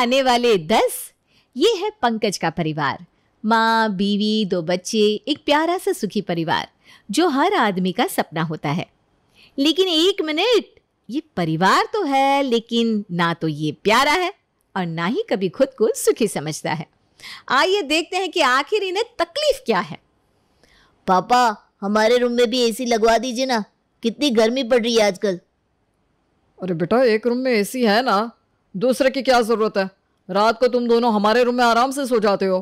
आने वाले दस ये है पंकज का परिवार माँ बीवी दो बच्चे एक प्यारा सा सुखी परिवार जो हर आदमी का सपना होता है लेकिन एक मिनट ये परिवार तो है लेकिन ना तो ये प्यारा है और ना ही कभी खुद को सुखी समझता है आइए देखते हैं कि आखिर इन्हें तकलीफ क्या है पापा हमारे रूम में भी एसी लगवा दीजिए ना कितनी गर्मी पड़ रही है आजकल अरे बेटा एक रूम में एसी है ना दूसरे की क्या ज़रूरत है रात को तुम दोनों हमारे रूम में आराम से सो जाते हो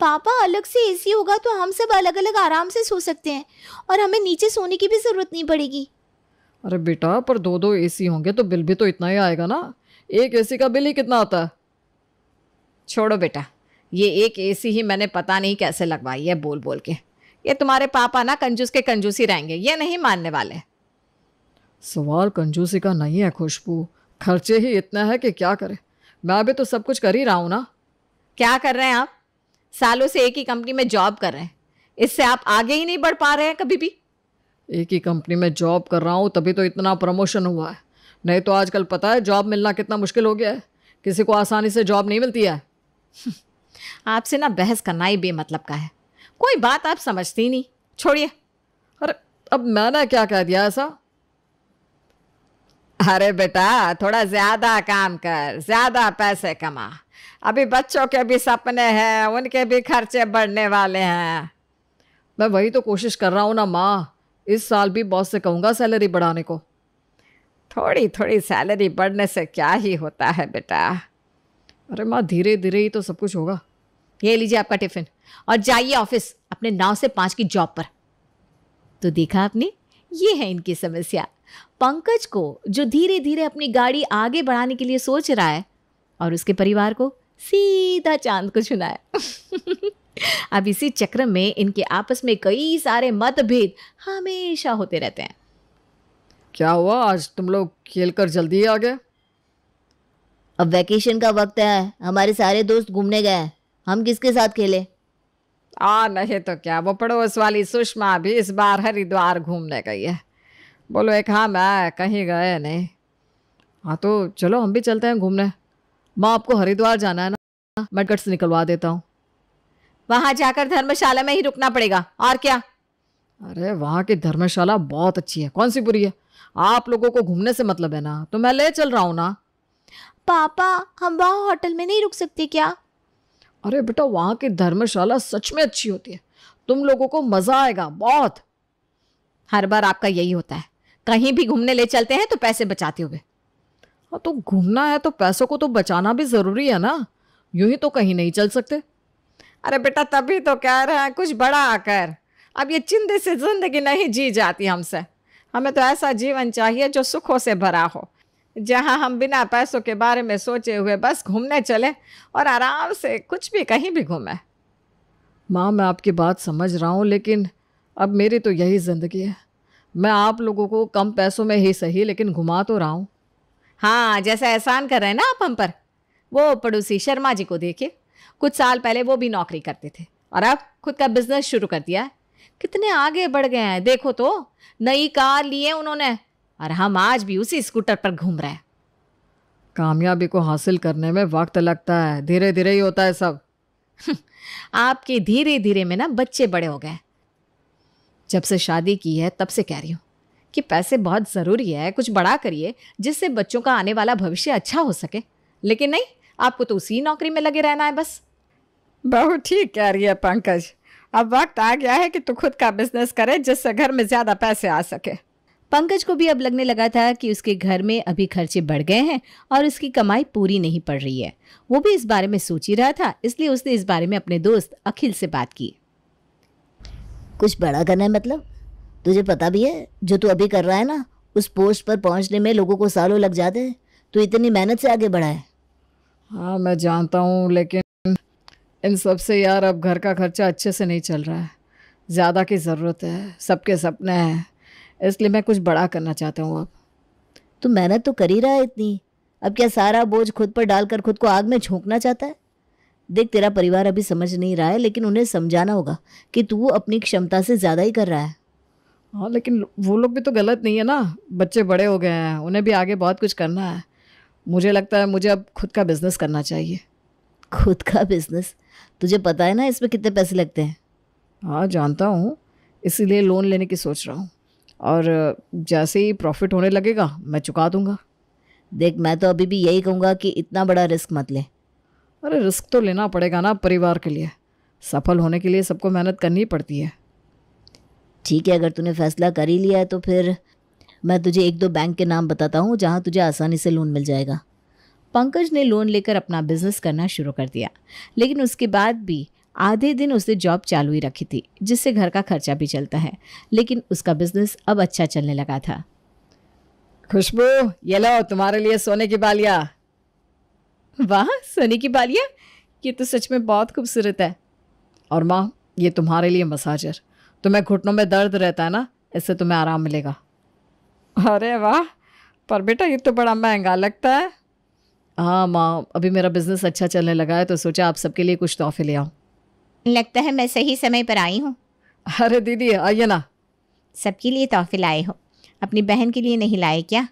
पापा अलग से एसी होगा तो हम सब अलग अलग आराम से सो सकते हैं और हमें नीचे सोने की भी ज़रूरत नहीं पड़ेगी अरे बेटा पर दो दो एसी होंगे तो बिल भी तो इतना ही आएगा ना एक एसी का बिल ही कितना आता है छोड़ो बेटा ये एक एसी ही मैंने पता नहीं कैसे लगवाई है बोल बोल के ये तुम्हारे पापा ना कंजूस के कंजूसी रहेंगे ये नहीं मानने वाले सवाल कंजूसी का नहीं है खुशबू खर्चे ही इतना है कि क्या करें मैं भी तो सब कुछ कर ही रहा हूँ ना क्या कर रहे हैं आप सालों से एक ही कंपनी में जॉब कर रहे हैं इससे आप आगे ही नहीं बढ़ पा रहे हैं कभी भी एक ही कंपनी में जॉब कर रहा हूँ तभी तो इतना प्रमोशन हुआ है नहीं तो आजकल पता है जॉब मिलना कितना मुश्किल हो गया है किसी को आसानी से जॉब नहीं मिलती है आपसे ना बहस करना ही बेमतलब का है कोई बात आप समझती नहीं छोड़िए अरे अब मैंने क्या कह दिया ऐसा अरे बेटा थोड़ा ज्यादा काम कर ज्यादा पैसे कमा अभी बच्चों के भी सपने हैं उनके भी खर्चे बढ़ने वाले हैं मैं वही तो कोशिश कर रहा हूँ ना माँ इस साल भी बॉस से कहूँगा सैलरी बढ़ाने को थोड़ी थोड़ी सैलरी बढ़ने से क्या ही होता है बेटा अरे माँ धीरे धीरे ही तो सब कुछ होगा ये लीजिए आपका टिफिन और जाइए ऑफिस अपने नौ से पाँच की जॉब पर तो देखा आपने ये है इनकी समस्या पंकज को जो धीरे धीरे अपनी गाड़ी आगे बढ़ाने के लिए सोच रहा है और उसके परिवार को सीधा चांद को है अब इसी चक्र में इनके आपस में कई सारे मतभेद हमेशा होते रहते हैं क्या हुआ आज तुम लोग खेल कर जल्दी आ गए अब वैकेशन का वक्त है हमारे सारे दोस्त घूमने गए हम किसके साथ खेले आ नहीं तो क्या वो पड़ोस वाली सुषमा भी इस बार हरिद्वार घूमने गई है बोलो एक हाँ मैं कहीं गए नहीं हाँ तो चलो हम भी चलते हैं घूमने माँ आपको हरिद्वार जाना है ना मैं से निकलवा देता हूँ वहाँ जाकर धर्मशाला में ही रुकना पड़ेगा और क्या अरे वहाँ की धर्मशाला बहुत अच्छी है कौन सी बुरी है आप लोगों को घूमने से मतलब है ना तो मैं ले चल रहा हूँ ना पापा हम वहाँ होटल में नहीं रुक सकते क्या अरे बेटा वहाँ की धर्मशाला सच में अच्छी होती है तुम लोगों को मज़ा आएगा बहुत हर बार आपका यही होता है कहीं भी घूमने ले चलते हैं तो पैसे बचाते हुए हाँ तो घूमना है तो पैसों को तो बचाना भी ज़रूरी है ना यूं ही तो कहीं नहीं चल सकते अरे बेटा तभी तो कह रहे हैं कुछ बड़ा आकर अब ये चिंदे से ज़िंदगी नहीं जी जाती हमसे हमें तो ऐसा जीवन चाहिए जो सुखों से भरा हो जहाँ हम बिना पैसों के बारे में सोचे हुए बस घूमने चले और आराम से कुछ भी कहीं भी घूमें माँ मैं आपकी बात समझ रहा हूँ लेकिन अब मेरी तो यही ज़िंदगी है मैं आप लोगों को कम पैसों में ही सही लेकिन घुमा तो रहा हूँ हाँ जैसा एहसान कर रहे हैं ना आप हम पर वो पड़ोसी शर्मा जी को देखिए कुछ साल पहले वो भी नौकरी करते थे और अब खुद का बिजनेस शुरू कर दिया है कितने आगे बढ़ गए हैं देखो तो नई कार लिए उन्होंने और हम आज भी उसी स्कूटर पर घूम रहे हैं कामयाबी को हासिल करने में वक्त लगता है धीरे धीरे ही होता है सब आपके धीरे धीरे में ना बच्चे बड़े हो गए जब से शादी की है तब से कह रही हूँ कि पैसे बहुत ज़रूरी है कुछ बड़ा करिए जिससे बच्चों का आने वाला भविष्य अच्छा हो सके लेकिन नहीं आपको तो उसी नौकरी में लगे रहना है बस बहुत ठीक कह रही है पंकज अब वक्त आ गया है कि तू खुद का बिजनेस करे जिससे घर में ज़्यादा पैसे आ सके पंकज को भी अब लगने लगा था कि उसके घर में अभी खर्चे बढ़ गए हैं और उसकी कमाई पूरी नहीं पड़ रही है वो भी इस बारे में सोच ही रहा था इसलिए उसने इस बारे में अपने दोस्त अखिल से बात की कुछ बड़ा करना है मतलब तुझे पता भी है जो तू अभी कर रहा है ना उस पोस्ट पर पहुंचने में लोगों को सालों लग जाते हैं तू इतनी मेहनत से आगे बढ़ा है हाँ मैं जानता हूँ लेकिन इन सब से यार अब घर का खर्चा अच्छे से नहीं चल रहा है ज़्यादा की ज़रूरत है सबके सपने हैं इसलिए मैं कुछ बड़ा करना चाहता हूँ अब तो मेहनत तो कर ही रहा है इतनी अब क्या सारा बोझ खुद पर डालकर खुद को आग में झोंकना चाहता है देख तेरा परिवार अभी समझ नहीं रहा है लेकिन उन्हें समझाना होगा कि तू अपनी क्षमता से ज़्यादा ही कर रहा है हाँ लेकिन वो लोग भी तो गलत नहीं है ना बच्चे बड़े हो गए हैं उन्हें भी आगे बहुत कुछ करना है मुझे लगता है मुझे अब खुद का बिज़नेस करना चाहिए खुद का बिज़नेस तुझे पता है ना इसमें कितने पैसे लगते हैं हाँ जानता हूँ इसीलिए लोन लेने की सोच रहा हूँ और जैसे ही प्रॉफिट होने लगेगा मैं चुका दूँगा देख मैं तो अभी भी यही कहूँगा कि इतना बड़ा रिस्क मत लें अरे रिस्क तो लेना पड़ेगा ना परिवार के लिए सफल होने के लिए सबको मेहनत करनी पड़ती है ठीक है अगर तूने फैसला कर ही लिया है तो फिर मैं तुझे एक दो बैंक के नाम बताता हूँ जहाँ तुझे आसानी से लोन मिल जाएगा पंकज ने लोन लेकर अपना बिजनेस करना शुरू कर दिया लेकिन उसके बाद भी आधे दिन उसने जॉब चालू ही रखी थी जिससे घर का खर्चा भी चलता है लेकिन उसका बिजनेस अब अच्छा चलने लगा था खुशबू ये लो तुम्हारे लिए सोने की बालिया वाह सोने की बालिया ये तो सच में बहुत खूबसूरत है और माँ ये तुम्हारे लिए मसाजर तुम्हें घुटनों में दर्द रहता है ना इससे तुम्हें आराम मिलेगा अरे वाह पर बेटा ये तो बड़ा महंगा लगता है हाँ माँ अभी मेरा बिजनेस अच्छा चलने लगा है तो सोचा आप सबके लिए कुछ तोहफे ले आऊँ लगता है मैं सही समय पर आई हूँ अरे दीदी आइए ना सबके लिए तोहफे लाए हो अपनी बहन के लिए नहीं लाए क्या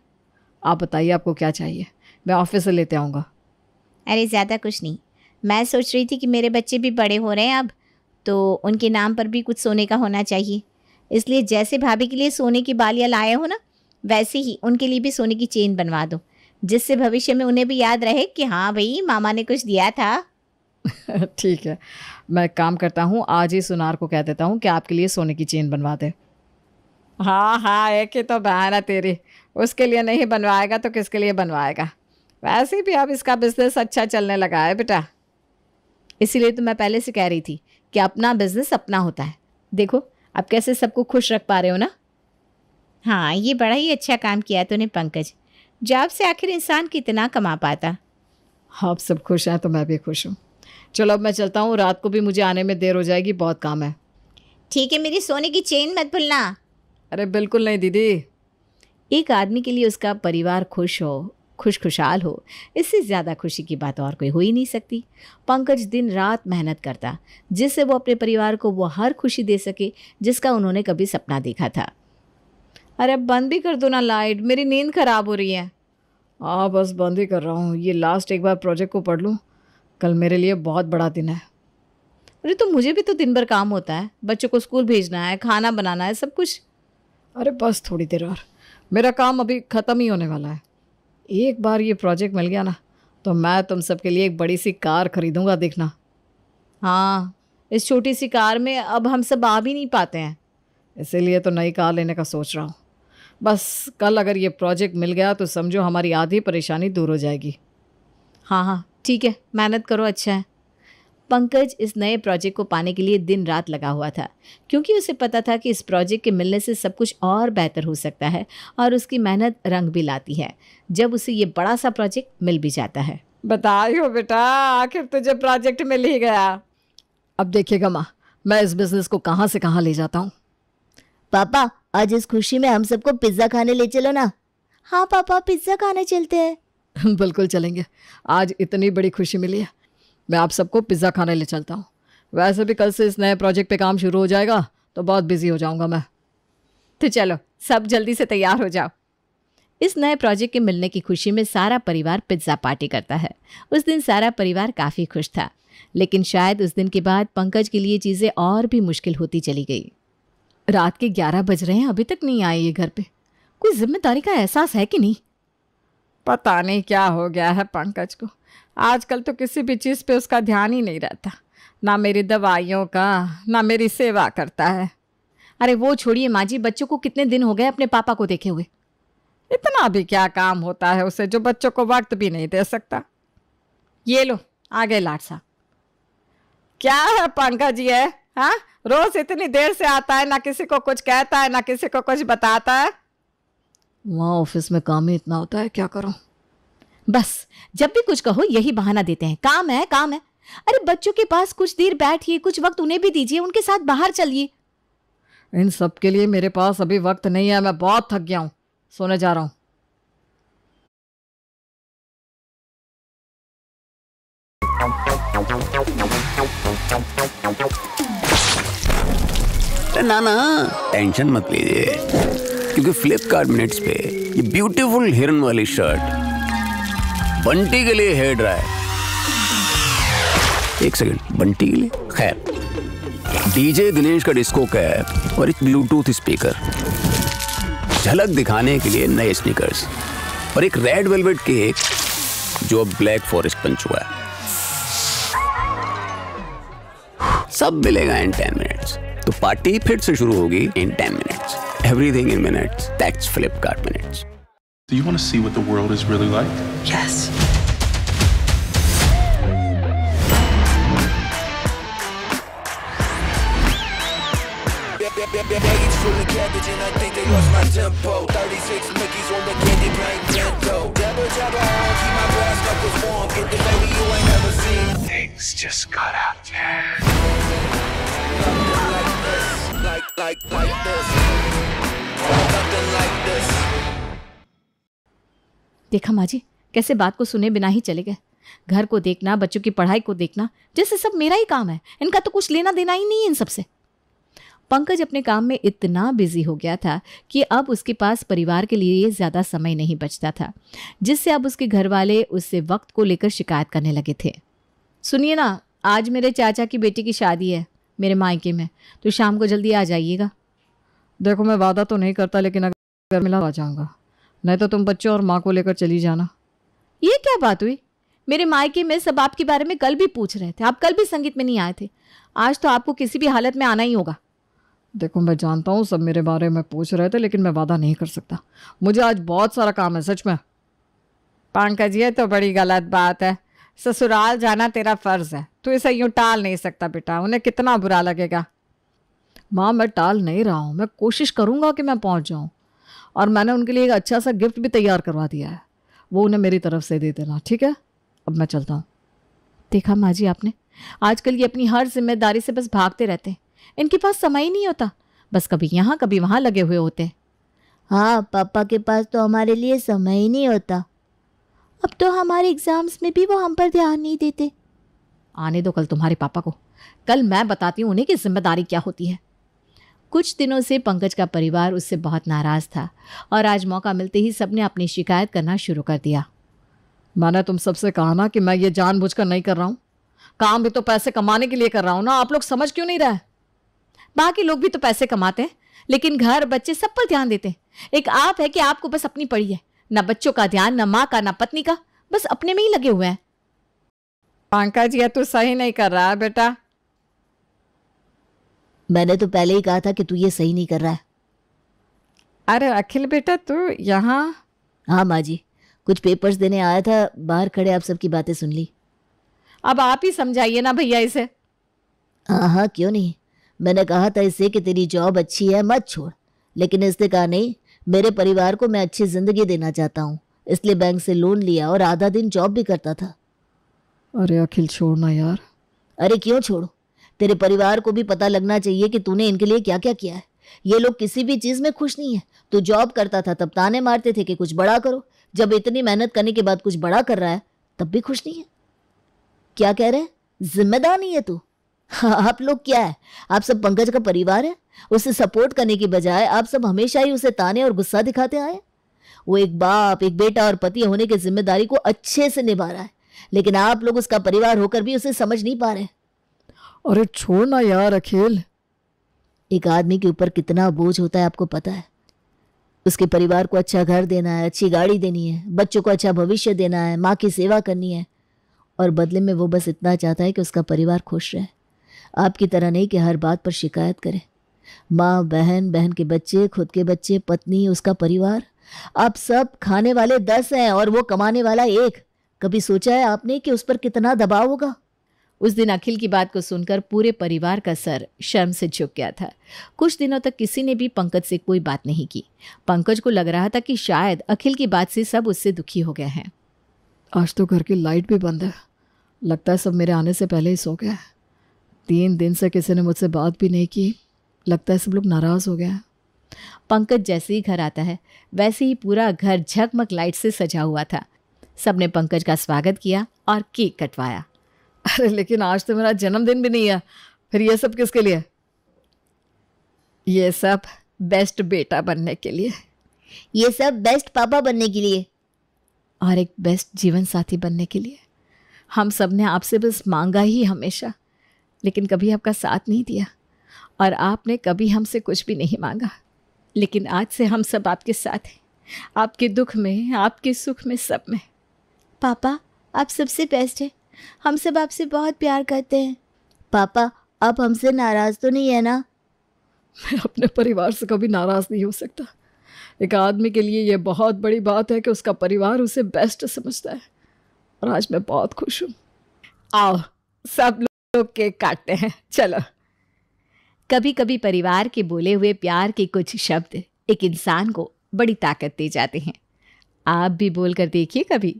आप बताइए आपको क्या चाहिए मैं ऑफिस से लेते आऊँगा अरे ज़्यादा कुछ नहीं मैं सोच रही थी कि मेरे बच्चे भी बड़े हो रहे हैं अब तो उनके नाम पर भी कुछ सोने का होना चाहिए इसलिए जैसे भाभी के लिए सोने की बालियाँ लाए हो ना वैसे ही उनके लिए भी सोने की चेन बनवा दो जिससे भविष्य में उन्हें भी याद रहे कि हाँ भाई मामा ने कुछ दिया था ठीक है मैं काम करता हूँ आज ही सुनार को कह देता हूँ कि आपके लिए सोने की चेन बनवा दे हाँ हाँ एक ही तो बहाना तेरी उसके लिए नहीं बनवाएगा तो किसके लिए बनवाएगा वैसे भी अब इसका बिजनेस अच्छा चलने लगा है बेटा इसीलिए तो मैं पहले से कह रही थी कि अपना बिजनेस अपना होता है देखो आप कैसे सबको खुश रख पा रहे हो ना हाँ ये बड़ा ही अच्छा काम किया तूने पंकज जॉब से आखिर इंसान कितना कमा पाता आप सब खुश हैं तो मैं भी खुश हूँ चलो अब मैं चलता हूँ रात को भी मुझे आने में देर हो जाएगी बहुत काम है ठीक है मेरी सोने की चेन मत भूलना अरे बिल्कुल नहीं दीदी एक आदमी के लिए उसका परिवार खुश हो खुश खुशहाल हो इससे ज़्यादा खुशी की बात और कोई हो ही नहीं सकती पंकज दिन रात मेहनत करता जिससे वो अपने परिवार को वो हर खुशी दे सके जिसका उन्होंने कभी सपना देखा था अरे अब बंद भी कर दो ना लाइट मेरी नींद ख़राब हो रही है हाँ बस बंद ही कर रहा हूँ ये लास्ट एक बार प्रोजेक्ट को पढ़ लूँ कल मेरे लिए बहुत बड़ा दिन है अरे तो मुझे भी तो दिन भर काम होता है बच्चों को स्कूल भेजना है खाना बनाना है सब कुछ अरे बस थोड़ी देर और मेरा काम अभी ख़त्म ही होने वाला है एक बार ये प्रोजेक्ट मिल गया ना तो मैं तुम सबके लिए एक बड़ी सी कार खरीदूंगा देखना हाँ इस छोटी सी कार में अब हम सब आ भी नहीं पाते हैं इसीलिए तो नई कार लेने का सोच रहा हूँ बस कल अगर ये प्रोजेक्ट मिल गया तो समझो हमारी आधी परेशानी दूर हो जाएगी हाँ हाँ ठीक है मेहनत करो अच्छा है पंकज इस नए प्रोजेक्ट को पाने के लिए दिन रात लगा हुआ था क्योंकि उसे पता था कि इस प्रोजेक्ट के मिलने से सब कुछ और बेहतर हो सकता है और उसकी मेहनत रंग भी लाती है जब उसे ये बड़ा सा प्रोजेक्ट मिल भी जाता है हो बेटा आखिर तुझे तो प्रोजेक्ट मिल ही गया अब देखिएगा माँ मैं इस बिजनेस को कहाँ से कहाँ ले जाता हूँ पापा आज इस खुशी में हम सबको पिज्ज़ा खाने ले चलो ना हाँ पापा पिज्ज़ा खाने चलते हैं बिल्कुल चलेंगे आज इतनी बड़ी खुशी मिली है मैं आप सबको पिज़्ज़ा खाने ले चलता हूँ वैसे भी कल से इस नए प्रोजेक्ट पे काम शुरू हो जाएगा तो बहुत बिजी हो जाऊँगा मैं तो चलो सब जल्दी से तैयार हो जाओ इस नए प्रोजेक्ट के मिलने की खुशी में सारा परिवार पिज्ज़ा पार्टी करता है उस दिन सारा परिवार काफ़ी खुश था लेकिन शायद उस दिन के बाद पंकज के लिए चीज़ें और भी मुश्किल होती चली गई रात के ग्यारह बज रहे हैं अभी तक नहीं आए ये घर पे कोई जिम्मेदारी का एहसास है कि नहीं पता नहीं क्या हो गया है पंकज को आजकल तो किसी भी चीज़ पे उसका ध्यान ही नहीं रहता ना मेरी दवाइयों का ना मेरी सेवा करता है अरे वो छोड़िए माँ जी बच्चों को कितने दिन हो गए अपने पापा को देखे हुए इतना भी क्या काम होता है उसे जो बच्चों को वक्त भी नहीं दे सकता ये लो आ गए लाट साहब क्या है पंकज है हाँ रोज इतनी देर से आता है ना किसी को कुछ कहता है ना किसी को कुछ बताता है वहाँ ऑफिस में काम ही इतना होता है क्या करूँ बस जब भी कुछ कहो यही बहाना देते हैं काम है काम है अरे बच्चों के पास कुछ देर बैठिए कुछ वक्त उन्हें भी दीजिए उनके साथ बाहर चलिए इन सब के लिए मेरे पास अभी वक्त नहीं है मैं बहुत थक गया हूं सोने जा रहा हूं नाना टेंशन मत लीजिए क्योंकि फ्लिपकार्ट मिनट्स पे ये ब्यूटीफुल हिरन वाली शर्ट बंटी के लिए हेड रहा है एक सेकंड बंटी के लिए खैर डीजे दिनेश का डिस्को कैप और एक ब्लूटूथ स्पीकर झलक दिखाने के लिए नए स्नीकर्स और एक रेड वेलवेट केक जो अब ब्लैक फॉरेस्ट बन चुका है सब मिलेगा इन टेन मिनट्स तो पार्टी फिर से शुरू होगी in ten minutes everything in minutes that's Flipkart minutes Do you want to see what the world is really like? Yes. full of cabbage and I think they lost my tempo 36 Mickeys on the candy keep my brass knuckles warm Get the baby you ain't never seen Things just got out of hand Like this, like, like, like this Nothing like this देखा माँ जी कैसे बात को सुने बिना ही चले गए घर को देखना बच्चों की पढ़ाई को देखना जैसे सब मेरा ही काम है इनका तो कुछ लेना देना ही नहीं है इन सबसे पंकज अपने काम में इतना बिजी हो गया था कि अब उसके पास परिवार के लिए ज़्यादा समय नहीं बचता था जिससे अब उसके घर वाले उससे वक्त को लेकर शिकायत करने लगे थे सुनिए ना आज मेरे चाचा की बेटी की शादी है मेरे मायके में तो शाम को जल्दी आ जाइएगा देखो मैं वादा तो नहीं करता लेकिन अगर मिला आ जाऊँगा नहीं तो तुम बच्चों और माँ को लेकर चली जाना ये क्या बात हुई मेरे मायके में सब आपके बारे में कल भी पूछ रहे थे आप कल भी संगीत में नहीं आए थे आज तो आपको किसी भी हालत में आना ही होगा देखो मैं जानता हूँ सब मेरे बारे में पूछ रहे थे लेकिन मैं वादा नहीं कर सकता मुझे आज बहुत सारा काम है सच में पंकज ये तो बड़ी गलत बात है ससुराल जाना तेरा फ़र्ज़ है तू इसे यूँ टाल नहीं सकता बेटा उन्हें कितना बुरा लगेगा माँ मैं टाल नहीं रहा हूँ मैं कोशिश करूँगा कि मैं पहुँच जाऊँ और मैंने उनके लिए एक अच्छा सा गिफ्ट भी तैयार करवा दिया है वो उन्हें मेरी तरफ से दे देना ठीक है अब मैं चलता हूँ देखा माँ जी आपने आजकल ये अपनी हर जिम्मेदारी से बस भागते रहते हैं इनके पास समय ही नहीं होता बस कभी यहाँ कभी वहाँ लगे हुए होते हैं हाँ पापा के पास तो हमारे लिए समय ही नहीं होता अब तो हमारे एग्ज़ाम्स में भी वो हम पर ध्यान नहीं देते आने दो कल तुम्हारे पापा को कल मैं बताती हूँ उन्हें कि जिम्मेदारी क्या होती है कुछ दिनों से पंकज का परिवार उससे बहुत नाराज़ था और आज मौका मिलते ही सबने अपनी शिकायत करना शुरू कर दिया मैंने तुम सबसे कहा ना कि मैं ये जानबूझकर नहीं कर रहा हूँ काम भी तो पैसे कमाने के लिए कर रहा हूँ ना आप लोग समझ क्यों नहीं रहा बाकी लोग भी तो पैसे कमाते हैं लेकिन घर बच्चे सब पर ध्यान देते हैं एक आप है कि आपको बस अपनी पड़ी है ना बच्चों का ध्यान ना माँ का ना पत्नी का बस अपने में ही लगे हुए हैं पंकज यह तू तो सही नहीं कर रहा है बेटा मैंने तो पहले ही कहा था कि तू ये सही नहीं कर रहा है अरे अखिल बेटा तू यहाँ हाँ माँ जी कुछ पेपर्स देने आया था बाहर खड़े आप सबकी बातें सुन ली अब आप ही समझाइए ना भैया इसे हाँ हाँ क्यों नहीं मैंने कहा था इसे कि तेरी जॉब अच्छी है मत छोड़ लेकिन इसने कहा नहीं मेरे परिवार को मैं अच्छी जिंदगी देना चाहता हूँ इसलिए बैंक से लोन लिया और आधा दिन जॉब भी करता था अरे अखिल छोड़ना यार अरे क्यों छोड़ो तेरे परिवार को भी पता लगना चाहिए कि तूने इनके लिए क्या क्या किया है ये लोग किसी भी चीज़ में खुश नहीं है तू जॉब करता था तब ताने मारते थे कि कुछ बड़ा करो जब इतनी मेहनत करने के बाद कुछ बड़ा कर रहा है तब भी खुश नहीं है क्या कह रहे हैं जिम्मेदार नहीं है तू हाँ, आप लोग क्या है आप सब पंकज का परिवार है उसे सपोर्ट करने की बजाय आप सब हमेशा ही उसे ताने और गुस्सा दिखाते आए वो एक बाप एक बेटा और पति होने की जिम्मेदारी को अच्छे से निभा रहा है लेकिन आप लोग उसका परिवार होकर भी उसे समझ नहीं पा रहे अरे छोड़ ना यार अखिल एक आदमी के ऊपर कितना बोझ होता है आपको पता है उसके परिवार को अच्छा घर देना है अच्छी गाड़ी देनी है बच्चों को अच्छा भविष्य देना है माँ की सेवा करनी है और बदले में वो बस इतना चाहता है कि उसका परिवार खुश रहे आपकी तरह नहीं कि हर बात पर शिकायत करे माँ बहन बहन के बच्चे खुद के बच्चे पत्नी उसका परिवार आप सब खाने वाले दस हैं और वो कमाने वाला एक कभी सोचा है आपने कि उस पर कितना दबाव होगा उस दिन अखिल की बात को सुनकर पूरे परिवार का सर शर्म से झुक गया था कुछ दिनों तक किसी ने भी पंकज से कोई बात नहीं की पंकज को लग रहा था कि शायद अखिल की बात से सब उससे दुखी हो गए हैं आज तो घर की लाइट भी बंद है लगता है सब मेरे आने से पहले ही सो गया तीन दिन से किसी ने मुझसे बात भी नहीं की लगता है सब लोग नाराज़ हो गए हैं पंकज जैसे ही घर आता है वैसे ही पूरा घर झकमक लाइट से सजा हुआ था सबने पंकज का स्वागत किया और केक कटवाया अरे लेकिन आज तो मेरा जन्मदिन भी नहीं है फिर ये सब किसके लिए ये सब बेस्ट बेटा बनने के लिए ये सब बेस्ट पापा बनने के लिए और एक बेस्ट जीवन साथी बनने के लिए हम सब ने आपसे बस मांगा ही हमेशा लेकिन कभी आपका साथ नहीं दिया और आपने कभी हमसे कुछ भी नहीं मांगा लेकिन आज से हम सब आपके साथ हैं आपके दुख में आपके सुख में सब में पापा आप सबसे बेस्ट हैं हम सब आपसे बहुत प्यार करते हैं पापा आप हमसे नाराज़ तो नहीं है ना मैं अपने परिवार से कभी नाराज़ नहीं हो सकता एक आदमी के लिए यह बहुत बड़ी बात है कि उसका परिवार उसे बेस्ट समझता है और आज मैं बहुत खुश हूं आओ सब लोग केक काटते हैं चलो कभी कभी परिवार के बोले हुए प्यार के कुछ शब्द एक इंसान को बड़ी ताकत दे जाते हैं आप भी बोलकर देखिए कभी